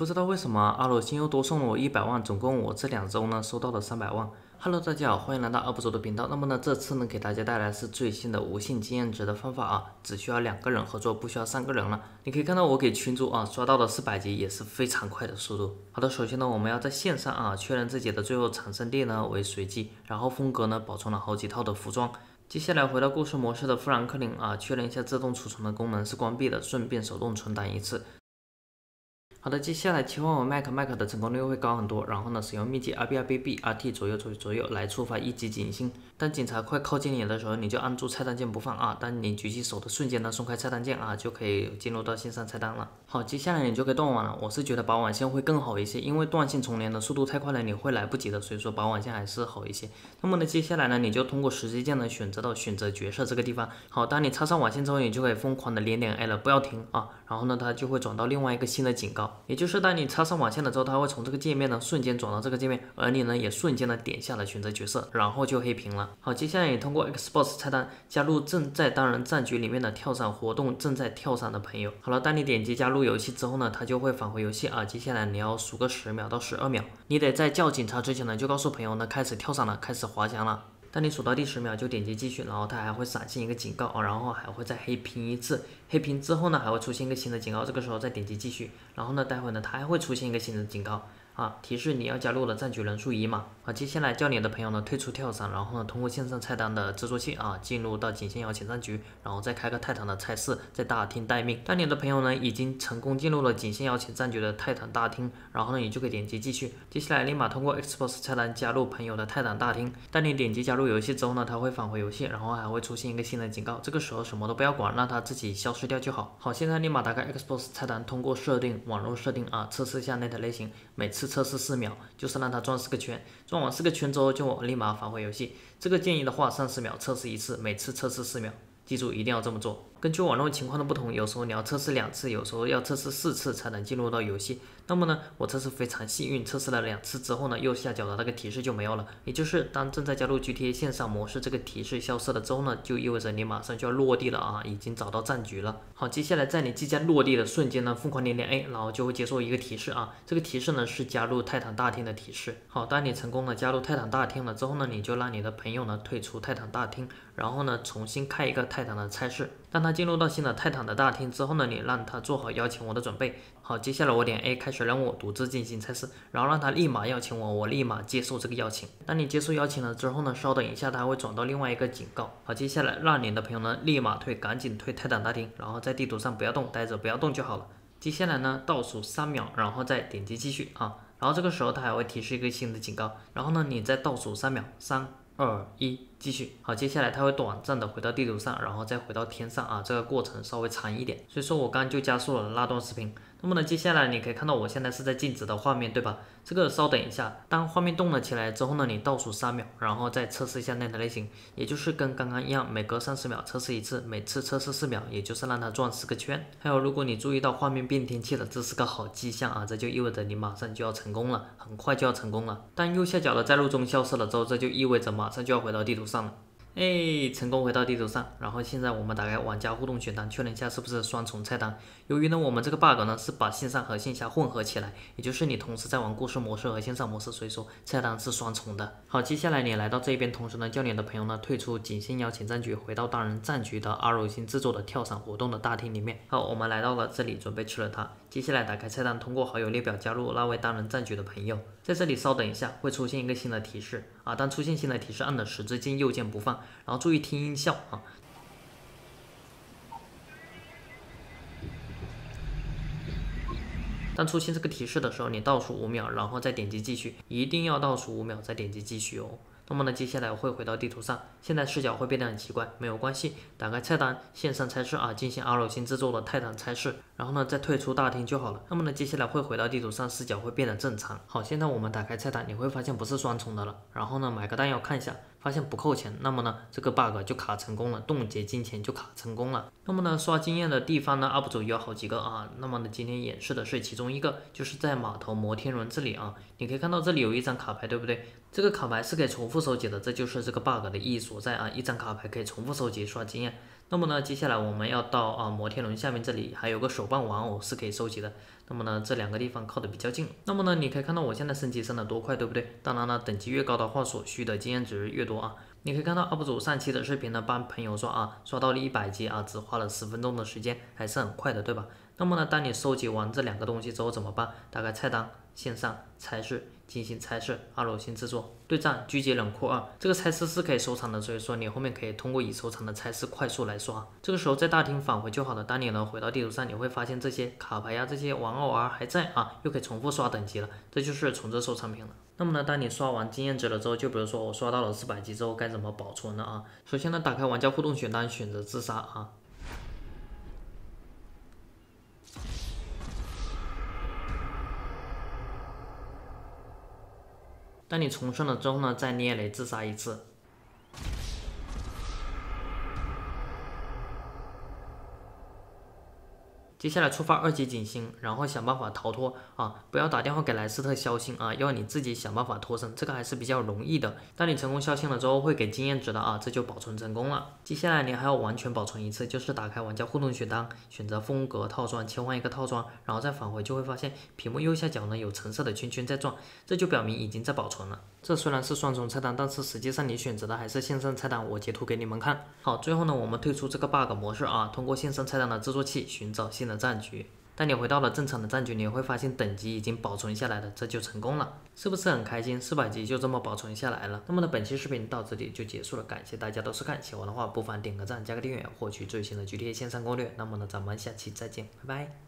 不知道为什么，阿鲁新又多送了我一百万，总共我这两周呢收到了三百万。Hello，大家好，欢迎来到阿布主的频道。那么呢，这次呢给大家带来是最新的无限经验值的方法啊，只需要两个人合作，不需要三个人了。你可以看到我给群主啊刷到的四百级也是非常快的速度。好的，首先呢，我们要在线上啊确认自己的最后产生地呢为随机，然后风格呢保存了好几套的服装。接下来回到故事模式的富兰克林啊，确认一下自动储存的功能是关闭的，顺便手动存档一次。好的，接下来切换为麦克，麦克的成功率会高很多。然后呢，使用秘籍 R B B B R T 左右左右左右来触发一级警信。当警察快靠近你的时候，你就按住菜单键不放啊。当你举起手的瞬间呢，松开菜单键啊，就可以进入到线上菜单了。好，接下来你就可以断网了。我是觉得拔网线会更好一些，因为断线重连的速度太快了，你会来不及的。所以说拔网线还是好一些。那么呢，接下来呢，你就通过十字键呢选择到选择角色这个地方。好，当你插上网线之后，你就可以疯狂的连点 A 了，不要停啊。然后呢，它就会转到另外一个新的警告。也就是当你插上网线的时候，它会从这个界面呢瞬间转到这个界面，而你呢也瞬间的点下来选择角色，然后就黑屏了。好，接下来也通过 Xbox 菜单加入正在单人战局里面的跳伞活动，正在跳伞的朋友。好了，当你点击加入游戏之后呢，它就会返回游戏啊。接下来你要数个十秒到十二秒，你得在叫警察之前呢就告诉朋友呢开始跳伞了，开始滑翔了。当你数到第十秒就点击继续，然后它还会闪现一个警告然后还会再黑屏一次。黑屏之后呢，还会出现一个新的警告，这个时候再点击继续，然后呢，待会呢，它还会出现一个新的警告。啊，提示你要加入的战局人数一嘛，好，接下来叫你的朋友呢退出跳伞，然后呢通过线上菜单的制作器啊，进入到仅限邀请战局，然后再开个泰坦的菜式，在大厅待命。当你的朋友呢已经成功进入了仅限邀请战局的泰坦大厅，然后呢你就可以点击继续，接下来立马通过 Xbox 菜单加入朋友的泰坦大厅。当你点击加入游戏之后呢，它会返回游戏，然后还会出现一个新的警告，这个时候什么都不要管，让它自己消失掉就好。好，现在立马打开 Xbox 菜单，通过设定网络设定啊，测试下 Net 类型，每次。测试四秒，就是让它转四个圈，转完四个圈之后就立马返回游戏。这个建议的话，三十秒测试一次，每次测试四秒，记住一定要这么做。根据网络情况的不同，有时候你要测试两次，有时候要测试四次才能进入到游戏。那么呢，我测试非常幸运，测试了两次之后呢，右下角的那个提示就没有了。也就是当正在加入 GTA 线上模式这个提示消失了之后呢，就意味着你马上就要落地了啊，已经找到战局了。好，接下来在你即将落地的瞬间呢，疯狂点点 A，然后就会接受一个提示啊。这个提示呢是加入泰坦大厅的提示。好，当你成功的加入泰坦大厅了之后呢，你就让你的朋友呢退出泰坦大厅，然后呢重新开一个泰坦的差事。当他进入到新的泰坦的大厅之后呢，你让他做好邀请我的准备。好，接下来我点 A 开始任务，独自进行测试，然后让他立马邀请我，我立马接受这个邀请。当你接受邀请了之后呢，稍等一下，他会转到另外一个警告。好，接下来让你的朋友呢立马退，赶紧退泰坦大厅，然后在地图上不要动，待着不要动就好了。接下来呢，倒数三秒，然后再点击继续啊。然后这个时候他还会提示一个新的警告，然后呢，你再倒数三秒，三二一。继续好，接下来它会短暂的回到地图上，然后再回到天上啊，这个过程稍微长一点，所以说我刚就加速了那段视频。那么呢，接下来你可以看到我现在是在静止的画面，对吧？这个稍等一下，当画面动了起来之后呢，你倒数三秒，然后再测试一下那台类型，也就是跟刚刚一样，每隔三十秒测试一次，每次测试四秒，也就是让它转四个圈。还有，如果你注意到画面变天气了，这是个好迹象啊，这就意味着你马上就要成功了，很快就要成功了。当右下角的载入中消失了之后，这就意味着马上就要回到地图。さん哎，成功回到地图上，然后现在我们打开玩家互动选单，确认一下是不是双重菜单。由于呢，我们这个 bug 呢是把线上和线下混合起来，也就是你同时在玩故事模式和线上模式，所以说菜单是双重的。好，接下来你来到这边，同时呢，叫你的朋友呢退出仅限邀请战局，回到单人战局的阿鲁星制作的跳伞活动的大厅里面。好，我们来到了这里，准备吃了它。接下来打开菜单，通过好友列表加入那位单人战局的朋友。在这里稍等一下，会出现一个新的提示啊，当出现新的提示，按的十字键右键不放。然后注意听音效啊。当出现这个提示的时候，你倒数五秒，然后再点击继续，一定要倒数五秒再点击继续哦。那么呢，接下来会回到地图上，现在视角会变得很奇怪，没有关系，打开菜单线上拆视啊，进行阿鲁星制作的泰坦拆视，然后呢再退出大厅就好了。那么呢，接下来会回到地图上，视角会变得正常。好，现在我们打开菜单，你会发现不是双重的了。然后呢，买个弹药看一下。发现不扣钱，那么呢，这个 bug 就卡成功了，冻结金钱就卡成功了。那么呢，刷经验的地方呢，UP 主有好几个啊。那么呢，今天演示的是其中一个，就是在码头摩天轮这里啊。你可以看到这里有一张卡牌，对不对？这个卡牌是可以重复收集的，这就是这个 bug 的意义所在啊。一张卡牌可以重复收集刷经验。那么呢，接下来我们要到啊摩天轮下面这里，还有个手办玩偶是可以收集的。那么呢，这两个地方靠的比较近。那么呢，你可以看到我现在升级升的多快，对不对？当然了，等级越高的话，所需的经验值越多啊。你可以看到 UP 主上期的视频呢，帮朋友刷啊，刷到了一百级啊，只花了十分钟的时间，还是很快的，对吧？那么呢，当你收集完这两个东西之后怎么办？打开菜单，线上拆试，进行拆试。二楼新制作对战狙击冷酷二。这个拆饰是可以收藏的，所以说你后面可以通过已收藏的拆饰快速来刷。这个时候在大厅返回就好了。当你呢回到地图上，你会发现这些卡牌呀、这些玩偶啊还在啊，又可以重复刷等级了。这就是重置收藏品了。那么呢，当你刷完经验值了之后，就比如说我刷到了四百级之后，该怎么保存呢？啊，首先呢，打开玩家互动选单，选择自杀啊。当你重生了之后呢，再捏雷自杀一次。接下来触发二级警星，然后想办法逃脱啊！不要打电话给莱斯特消星啊，要你自己想办法脱身，这个还是比较容易的。当你成功消星了之后，会给经验值的啊，这就保存成功了。接下来你还要完全保存一次，就是打开玩家互动选单，选择风格套装，切换一个套装，然后再返回，就会发现屏幕右下角呢有橙色的圈圈在转，这就表明已经在保存了。这虽然是双重菜单，但是实际上你选择的还是线上菜单，我截图给你们看。好，最后呢，我们退出这个 bug 模式啊，通过线上菜单的制作器寻找线。的战局，当你回到了正常的战局，你会发现等级已经保存下来了，这就成功了，是不是很开心？四百级就这么保存下来了。那么呢，本期视频到这里就结束了，感谢大家的收看。喜欢的话，不妨点个赞，加个订阅，获取最新的《GTA 线上攻略》。那么呢，咱们下期再见，拜拜。